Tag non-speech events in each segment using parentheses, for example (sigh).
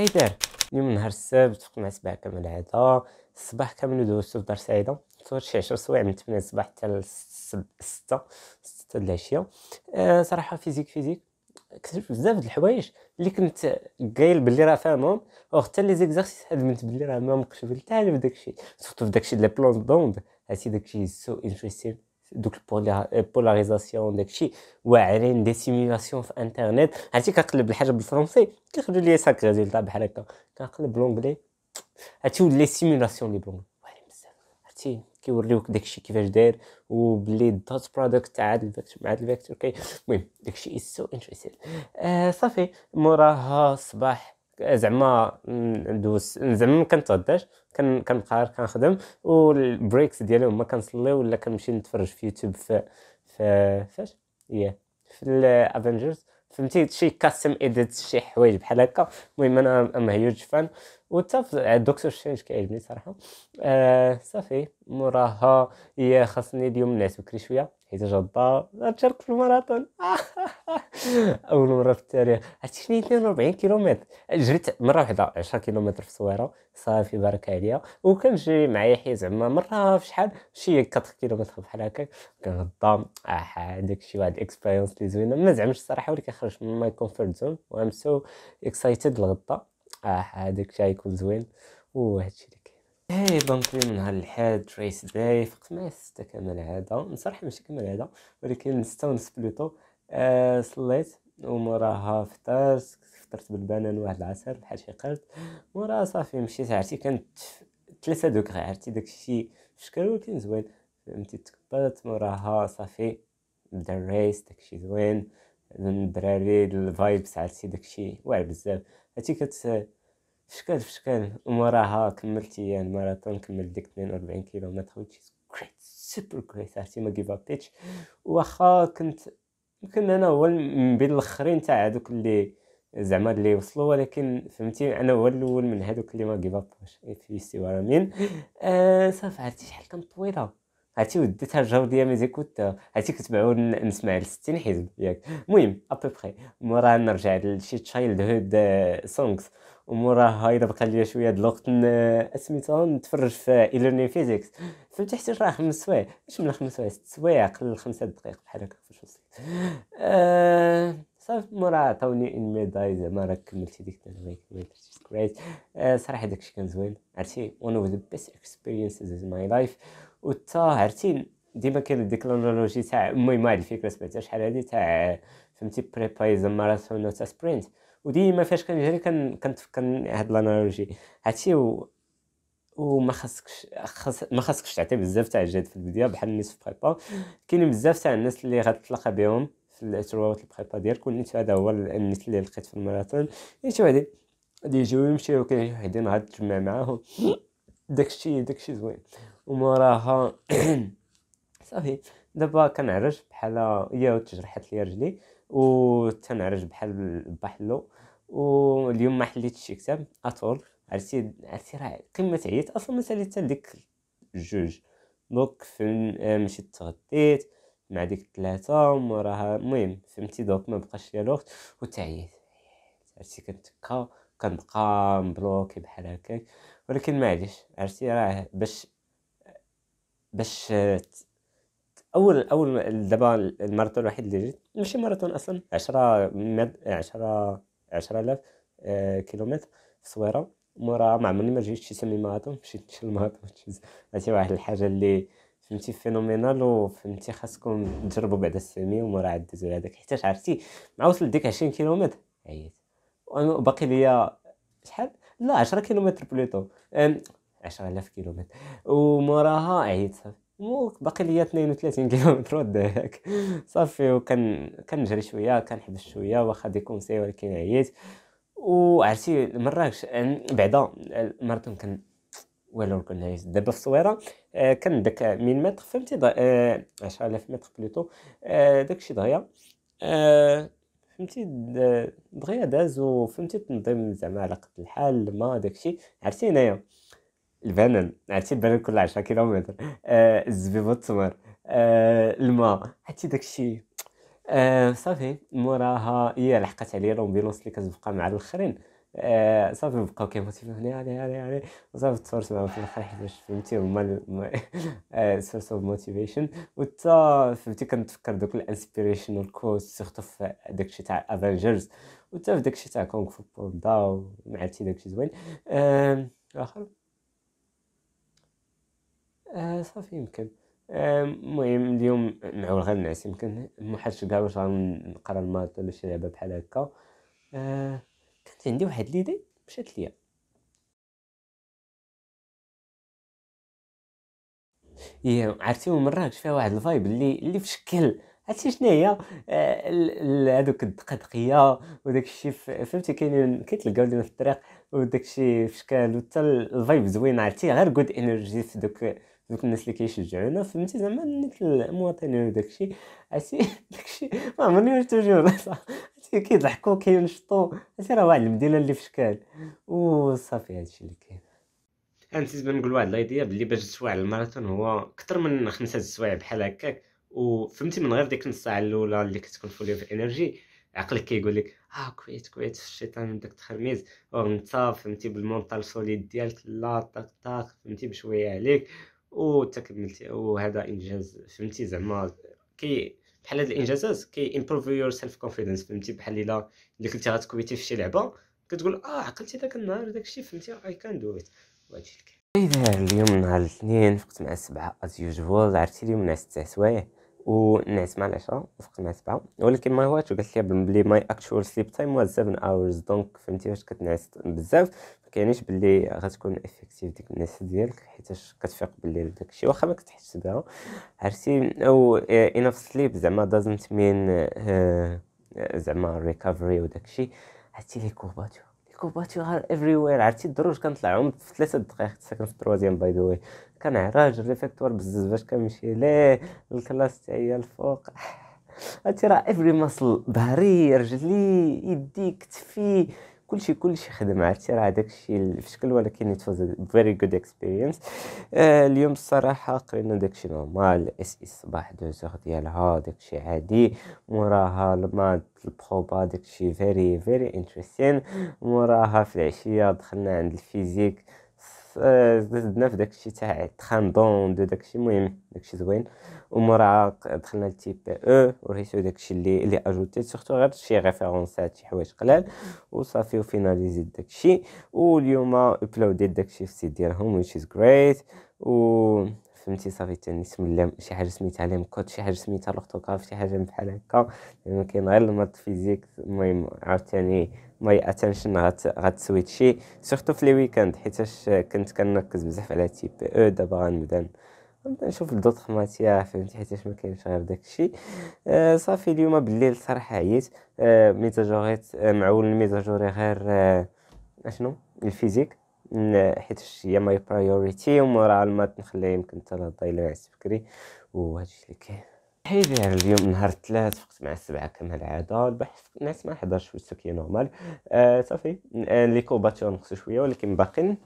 دار اليوم نهار السبت فوق مع سبعة كما العادة الصباح كامل دوزتو في دار سعيدة صورت شي عشر سوايع من تمنية الصباح حتى ستة ستة العشية أه صراحة فيزيك فيزيك كتبت بزاف د الحوايج اللي كنت قايل باللي راه فاهمهم حتى لي زيكزارسيس بنت باللي راه ما مقشوف حتى في داكشي سورتو في داكشي ديال بلون دوند هاتي داكشي سو انتريستين دوك البولاريزاسيون الشيء واعرين دي سيميلاسيون في انترنيت عرفتي كنقلب الحاجه بالفرونسي كيخرجوا لي ساك ريزولتا بحال هكا كنقلب لونجلي عرفتي ولي سيميلاسيون لي بلونجلي واعرين بزاف عرفتي كيوريوك داكشي كيفاش داير وبلي دوت برودكت هاد الفيكتور مع الفيكتور كي المهم داكشي از سو انتريستين صافي موراها الصباح زعما ندوز زعما ما كنتغداش كنبقى غير كنخدم والبريكس ديالي هما كنصلي ولا كنمشي نتفرج في يوتيوب في في فاش ياه في الافنجرز فهمتي شي كاستم اديت شي حوايج بحال هكا المهم انا ام هيوج فان و دكتور شينج كيعجبني صراحه آه صافي موراها هي خاصني اليوم نعس بكري شويه حيت جده تشارك في الماراثون (laughs) اول مره في التاريخ عرفتي شنو 42 كيلومتر جريت مره واحده 10 كيلومتر في الصويره صافي بارك عليا وكنجري مع يحيى زعما مره في شحال شي 4 كيلومتر بحال هكاك كنغدا اه هذاك شي واحد الاكسبيريونس اللي زوينه ما زعمش الصراحه ولكن خرجت من ماي كومفورت زون وام سو اكسايتد الغدا اه هذاك الشيء غيكون زوين وهادشي اللي هاي بنقضي من نهار الحاد ريس داي فقت ما ستة كما العادة نصرح ماشي كما العادة ولكن نستونس بلوتو آه صليت وموراها فطرت فطرت بالبنان واحد العصير بحال شي قرد موراها صافي مشيت عرفتي كانت ثلاثة دوكغي عرفتي داكشي شكل ولكن زوين فهمتي تكبرت موراها صافي بدا الريس داكشي زوين من الدراري الفايبس عرفتي داكشي واعر بزاف عرفتي كت فشكال فشكال وموراها كملت يعني الماراثون كملت ديك 42 كيلومتر which is great سوبر great عرفتي ما جيف ابتيتش واخا كنت يمكن انا هو من بين الاخرين تاع هذوك اللي زعما اللي وصلوا ولكن فهمتي انا هو الاول من هذوك اللي ما جيف ابوش في استوار مين آه صافي عرفتي شحال كانت طويله عرفتي وديتها الجو ديال ميزيكوت عرفتي كنت معول نسمع ل 60 حزب ياك المهم ابوبخي موراها نرجع لشي تشايلد هود سونغز ومورا هاي بقى لي شويه د الوقت سميتها نتفرج في ليرنين فيزيكس فهمت حتى راه خمس سوايع مش من خمس سوايع ست سوايع قل خمسة دقائق بحال هكا فاش وصلت آه، صافي مورا عطاوني ان ميداي زعما راك كملتي ديك الثانويه كملت كريت آه، صراحه داكشي كان زوين عرفتي ون اوف ذا بيست اكسبيرينسز از ماي لايف و تا عرفتي ديما كاين ديك الانالوجي تاع المهم هاد الفكره سمعتها شحال هادي تاع فهمتي بريباي زعما ماراثون وتا سبرينت وديما فاش كنجري كنت كان هاد الانالوجي هادشي و... وما خاصكش خص... ما خاصكش تعطي بزاف تاع الجهد في البدايه بحال الناس في بريبا كاينين بزاف تاع الناس اللي غتلقى بهم في الاتروات البريبا ديالك نيت هذا هو النيت اللي لقيت في الماراثون نيت واحد غادي يجيو يمشيو كاين شي واحد نهار تجمع معاهم داكشي داكشي زوين وموراها (coughs) صافي دابا كنعرج بحال هي تجرحت لي رجلي و تنعرج بحال بحلو واليوم ما حليتش شي كتاب اطول عرفتي عرفتي راه قمه عييت اصلا ما ساليت حتى ديك جوج فين مشيت تغديت مع ديك الثلاثه موراها المهم فهمتي دونك ما بقاش ليا الوقت وتعييت عرفتي كنتكا كنبقى مبلوكي بحال هكاك ولكن معليش عرفتي راه باش باش اول اول دابا الماراثون الوحيد اللي جيت ماشي ماراثون اصلا 10 10 10000 آه، كيلومتر في الصويره مورا ما عمرني ما جيت شي سمي ماراثون مشيت نمشي الماراثون هادي واحد الحاجه اللي فهمتي فينومينال وفهمتي خاصكم تجربوا بعد السمي ومورا عاد دوزو هذاك حيت عرفتي مع وصلت ديك 20 كيلومتر عييت باقي ليا شحال لا 10 كيلومتر بلوتو 10000 كيلومتر وموراها عييت صافي باقي ليا 32 (laughs) كيلومتر وداك صافي وكان كنجري شويه كنحبس شويه واخا كونسي ولكن عييت وعرفتي مراكش بعدا الماراثون كان والو كنا نعيش دابا في الصويره آه، كان داك 1000 متر فهمتي 10000 آه، متر بلوتو آه، داكشي دغيا فهمتي دغيا داز وفهمتي التنظيم زعما على قد الحال ما داكشي عرفتي انايا البنان عرفتي البنان كل 10 كيلومتر آه، الزبيب والتمر آه، الماء عرفتي داكشي آه، صافي موراها هي لحقت عليا الامبيلونس اللي كتبقى مع الاخرين صافي بقاو كيموتيفيو هنا علي علي علي وصافي تصورت معاهم في الاخر حيتاش فهمتي هما سورس اوف موتيفيشن وتا فهمتي كنتفكر دوك الانسبيريشنال كوت سيرتو في داكشي تاع افنجرز وتا في داكشي تاع كونغ فو بوندا ومعرفتي داكشي زوين آه آه صافي يمكن آه، المهم آه اليوم نعاود غير نعس يمكن ما حدش كاع واش غنقرا الماط ولا شي لعبه بحال هكا آه كانت عندي واحد ليدي مشات ليا يا إيه، عرفتي مراكش فيها واحد الفايب اللي اللي في شكل عرفتي شنو هي آه، هذوك الدقدقيه وداك الشيء فهمتي كاينين كيتلقاو لينا في الطريق وداك الشيء في شكل وحتى الفايب زوين عرفتي غير جود انرجي في دوك دوك الناس اللي كيشجعونا فهمتي زعما نيت المواطنين يعني وداكشي عرفتي (laughs) داكشي ما عمرني واش توجور صح كيضحكو كينشطو عرفتي راه واحد المدينه اللي في شكال وصافي هادشي اللي كاين انا نسيت نقول واحد لايديا بلي باش تسوى على الماراثون هو اكثر من خمسة سوايع بحال هكاك وفهمتي من غير ديك نص ساعه الاولى اللي كتكون فولي في الانرجي عقلك كيقول لك اه كويت كويت الشيطان عندك تخرميز تخرميز وانت فهمتي بالمونطال سوليد ديالك لا طاق طاق فهمتي بشويه عليك وتكملتي وهذا انجاز فهمتي زعما كي بحال هاد الانجازات كي امبروف يور سيلف كونفيدنس فهمتي بحال الا اللي كنتي غتكويتي في شي لعبه كتقول اه عقلتي داك النهار داك الشيء فهمتي اي كان دو ات وهادشي اليوم نهار الاثنين فقت مع السبعه از يوجوال عرفتي اليوم مع ست سوايع ونعس مع العشرة وفقت مع سبعة ولكن ماي واتش قالت لي بلي ماي اكشوال سليب تايم واز 7 اورز دونك فهمتي فاش كتنعس بزاف ما كاينينش بلي غتكون افكتيف ديك النعسة ديالك حيتاش كتفيق بالليل داك الشيء واخا ما كتحسش بها عرفتي او انف آه، سليب زعما دازنت آه، مين آه، زعما ريكفري وداك الشيء عرفتي لي كوباتو كيكون باتيغار افريوير عرفتي الدروج كنطلعو في ثلاثه دقائق ساكن في التروازيام باي ذا واي عراج الريفيكتوار بزز باش كنمشي ليه الكلاس تاعي الفوق عرفتي راه افري ماسل ظهري رجلي يدي كتفي كلشي كلشي خدم عرفتي راه داك الشيء في شكل ولكن ات فاز فيري جود اكسبيرينس اليوم الصراحه قرينا داك الشيء نورمال اس اس صباح دوزوغ ديالها داك الشيء عادي موراها الماد البروبا داك الشيء فيري فيري انتريستين موراها في العشيه دخلنا عند الفيزيك زدنا في داكشي تاع تخاندون دو داكشي المهم داكشي زوين ومورا دخلنا لتي بي او وريتو داكشي اللي اللي اجوتي سورتو غير شي ريفيرونسات شي حوايج قلال وصافي وفيناليزيت داكشي واليوم ابلوديت داكشي في السيت ديالهم ويتش از جريت و فهمتي صافي تاني الله شي حاجه سميتها عليهم كود شي حاجه سميتها لوغتوغراف شي حاجه بحال هكا لان يعني كاين غير المات فيزيك المهم عاوتاني ماي اتنشن غتسويتشي سورتو في لي ويكاند حيتاش كنت كنركز بزاف على تي بي او دابا غنبدا نبدا نشوف دوطخ ماتيا فهمتي حيتاش ما كاينش غير داكشي آه، صافي اليوم بالليل صراحه عييت آه، ميتاجوريت آه، معول الميزاجوري غير اشنو الفيزيك حيت هي ماي برايوريتي ومورا المات نخليها يمكن حتى للضايله عس بكري وهادشي اللي كاين حيدي على اليوم نهار الثلاث فقت مع السبعة كما العادة البحث الناس ما حضرش وسو كي نورمال آه صافي آه لي كوباتور نقصو شوية ولكن باقي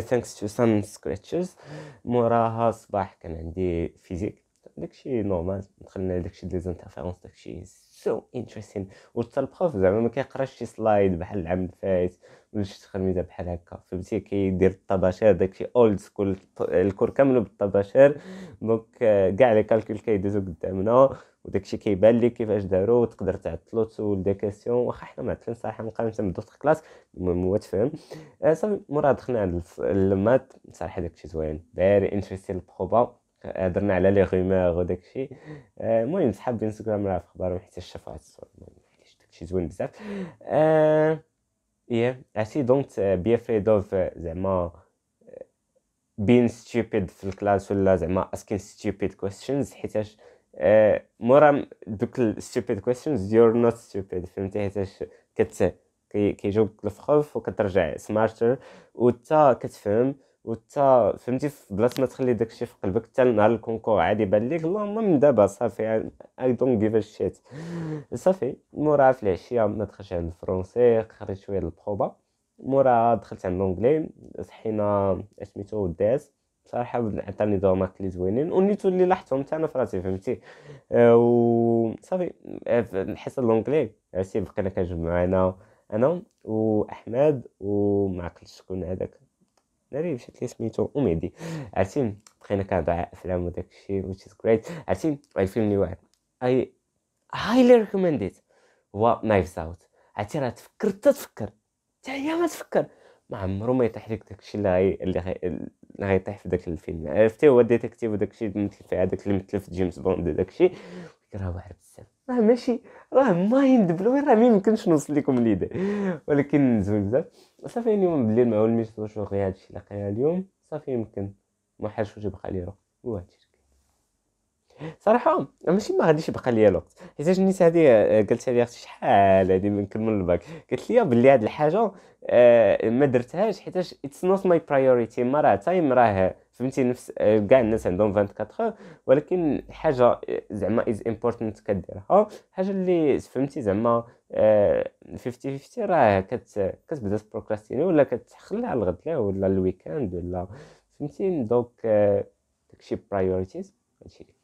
ثانكس تو سان سكريتشز موراها الصباح كان عندي فيزيك داكشي نورمال دخلنا داكشي دي زانترفيرونس داكشي سو انتريستين و حتى البروف زعما ما كيقراش شي سلايد بحال العام اللي فات ولشي تخرميده بحال هكا فهمتي كيدير الطباشير داكشي اولد سكول الكور كامل بالطباشير دونك كاع لي كالكول كيدوزو قدامنا وداكشي كيبان لك كيفاش دارو وتقدر تعطلو تسول دي كاسيون واخا حنا معطلين صراحه مقارنه في كلاس المهم هو تفهم آه، صافي مورا دخلنا عند المات صراحه داكشي زوين فيري انتريستي البروبا هضرنا على لي غيمور وداكشي آه، المهم صحاب انستغرام راه في اخبارهم حيت الشفاعه المهم داكشي زوين بزاف آه، Yeah, I see don't uh, be afraid of uh, زعما being stupid في الكلاس ولا زعما asking stupid questions حيتاش uh, مورا دوك ال stupid questions you're not stupid فهمتي حيتاش كت كيجاوبك الخوف وكترجع سمارتر وتا كتفهم وتا فهمتي في بلاصه ما تخلي داكشي في قلبك حتى نهار الكونكور عادي بان ليك اللهم من دابا صافي اي دونت جيف ا شيت صافي موراها في العشيه ما دخلتش عند الفرونسي خرجت شويه البروبا موراها دخلت عند لونغلي صحينا اسميتو داز صراحه عطاني دومات لي زوينين ونيتو اللي لاحظتهم حتى انا في راسي فهمتي آه، و صافي آه، الحصه لونغلي عرفتي بقينا كنجمعو انا انا واحمد وما عقلتش شكون هذاك دري مشات لي سميتو ومهدي عرفتي بقينا كنهضر على افلام وداك الشيء which is great عرفتي الفيلم اللي واحد اي هايلي ريكومنديت هو نايفز اوت عرفتي راه تفكر تفكر حتى هي ما تفكر ما عمرو ما يطيح لك داكشي اللي غي... اللي غيطيح في داك الفيلم عرفتي هو ديتكتيف وداكشي مثل في هذاك اللي مثل في جيمس بوند الشيء راه واحد بزاف راه ماشي راه مايند بلوين راه ميمكنش نوصل لكم ليدا ولكن زوين بزاف صافي اليوم بالليل مع الميسو شوفي هادشي اللي لقيها اليوم صافي يمكن ما حاش واش بقى لي وهادشي صراحه ماشي ما غاديش يبقى ليا الوقت حيت النيت هذه آه، قلت لي اختي شحال هذه من كنمل الباك قالت لي بلي هاد الحاجه آه ما درتهاش حيت اتس نوت ماي برايوريتي ما راه تايم راه فهمتي نفس آه، كاع الناس عندهم 24 ولكن حاجه آه، زعما از امبورتنت كديرها حاجه اللي فهمتي زعما 50 50 راه كت كتبدا تبروكراستيني ولا كتخليها الغد ولا الويكاند ولا فهمتي دوك داكشي برايوريتيز هادشي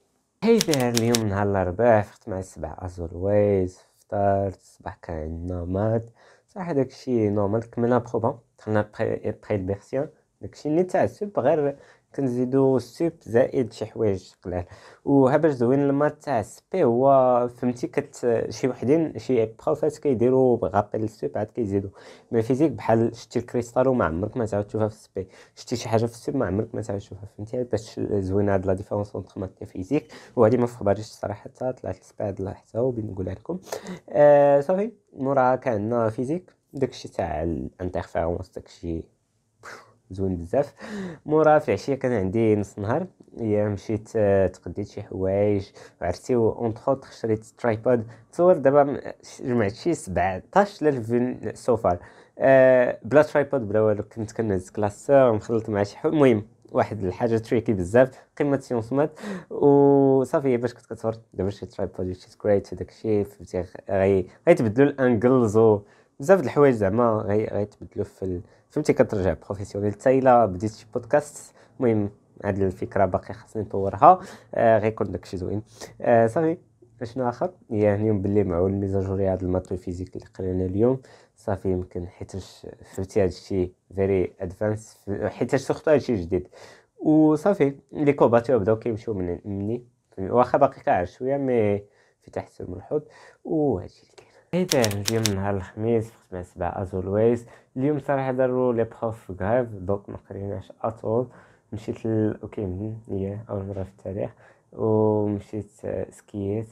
هاي ذا اليوم نهار الاربعاء فقت مع السبع ازور ويز فطرت الصباح كان عندنا صح هذاك داكشي نورمال كملنا بروبا دخلنا بخي البيرسيان داكشي اللي السوب غير كنزيدو السوب زائد شي حوايج قلال وها باش زوين المات تاع السبي إيه، هو فهمتي كت شي وحدين شي بروفات كيديروا بغاطي السوب عاد كيزيدو مي فيزيك بحال شتي الكريستال ما عمرك ما تعاود تشوفها في السبي إيه. شتي شي حاجه في السوب ما عمرك ما تعاود تشوفها فهمتي باش زوين هاد لا ديفيرونس اونتر مات فيزيك وهادي ما فخباريش الصراحه حتى طلعت السبي هاد اللحظه وبنقولها لكم آه صافي موراها كان فيزيك داكشي تاع الانترفيرونس داكشي زوين بزاف مورا في العشيه كان عندي نص نهار يا مشيت آه، تقديت شي حوايج عرفتي اونتر اوتر شريت ترايبود تصور دابا جمعت شي 17 للفين سوفار أه بلا ترايبود بلا والو كنت كنهز كلاسور مخلط مع شي حوايج المهم واحد الحاجه تريكي بزاف قمه سيونس مات وصافي باش كنت كتصور دابا شي ترايبود شي سكريت وداك الشيء فهمتي غي غيتبدلوا الانجلز و بزاف د الحوايج زعما غيتبدلوا في ال... فهمتي كترجع بروفيسيونيل حتى الا بديت شي بودكاست المهم هاد الفكره باقي خاصني نطورها آه غيكون داكشي زوين آه صافي شنو اخر يعني باللي معول الميزاجوري هاد الماتو فيزيك اللي قرينا اليوم صافي يمكن حيتاش فهمتي هادشي فيري ادفانس حيتاش هاد هادشي جديد وصافي لي كوباتيو بداو كيمشيو من مني واخا باقي كاع شويه مي في تحسن ملحوظ وهادشي اللي كاين لقيته اليوم نهار الخميس في قسم سبعة از اولويز اليوم صراحة دارو لي بخوف في دونك ما قريناش اطول مشيت اوكي هي اول مرة في التاريخ ومشيت سكيت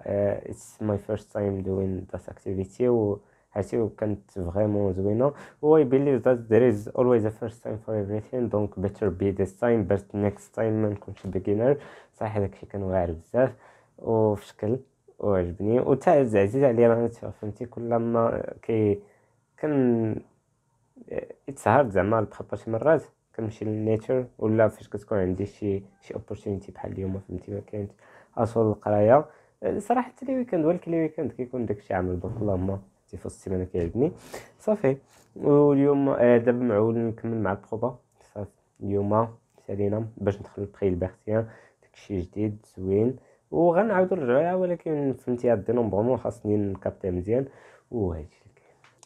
اتس ماي فيرست تايم دوين ذات اكتيفيتي و هادشي كانت فريمون زوينه و اي بليف ذات ذير از اولويز ا فيرست تايم فور ايفريثين دونك بيتر بي ذيس تايم بس نيكست تايم ما نكونش بيجينر صح داكشي كان واعر بزاف وفي شكل وعجبني وتا عزيز عليا راه فهمتي كل ما كي كن اتسهرت زعما بحال شي مرات كنمشي للنيتشر ولا فاش كتكون عندي شي شي اوبورتونيتي بحال اليوم فهمتي ما كانت اصول القرايه صراحه حتى لي ويكند ولكن لي ويكند كيكون داكشي عامل برك اللهم في وسط السيمانه كيعجبني صافي واليوم آه، دابا معول نكمل مع البروبا صافي اليوم سالينا باش ندخل لبخي الباختيان داكشي جديد زوين وغنعاودو نرجعو لها ولكن فهمتي عندي نورمالمون خاصني نكابتي مزيان وهادشي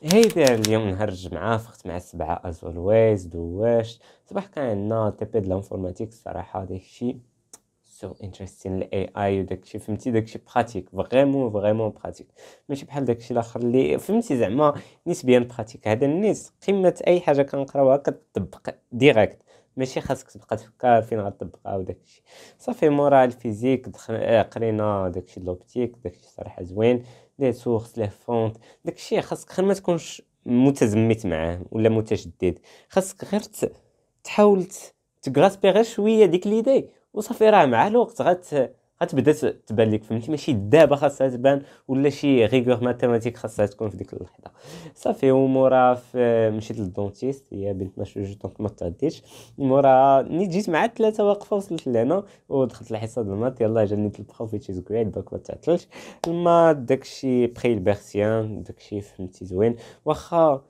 اللي كاين اليوم نهار الجمعة فقت مع السبعة از اولويز دواش صباح كان عندنا تيبي د لانفورماتيك الصراحة داكشي سو انتريستين الاي اي وداكشي فهمتي داكشي براتيك فريمون فريمون براتيك ماشي بحال داكشي الاخر اللي فهمتي زعما نسبيا براتيك هذا النيس قمه اي حاجه كنقراوها كتطبق ديريكت ماشي خاصك تبقى تفكر فين غطبقها وداك الشيء صافي مورا الفيزيك دخل... آه، قرينا داك الشيء لوبتيك داك الشيء صراحه زوين لي سورس لي فونت داك الشيء خاصك غير ما تكونش متزمت معاه ولا متشدد خاصك غير تحاول تغاسبي غير شويه ديك ليدي وصافي راه مع الوقت غت غتبدا تبان لك فهمتي ماشي دابا خاصها تبان ولا شي غيغور ماتيماتيك خاصها تكون في ديك اللحظه صافي ومورا مشيت للدونتيست هي بنت ما شوج دونك ما تعديتش مورا ني جيت مع ثلاثه واقفه وصلت لهنا ودخلت الحصه ديال المات يلاه جاني البخوف ويتش از جريت دونك ما تعطلش ما داكشي بخي البيرسيان داكشي فهمتي زوين واخا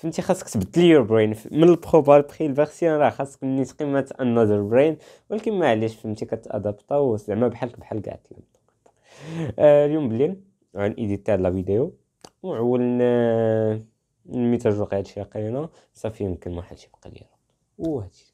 فهمتي خاصك تبدل يور برين من البروبال بري الفيرسيون راه خاصك ملي تقيمة انذر برين ولكن معليش فهمتي كتادابتا زعما بحالك بحال كاع آه اليوم بالليل عن ايدي تاع لا فيديو وعولنا ميتاجوق هادشي لقينا صافي يمكن ما حدش يبقى لينا وهادشي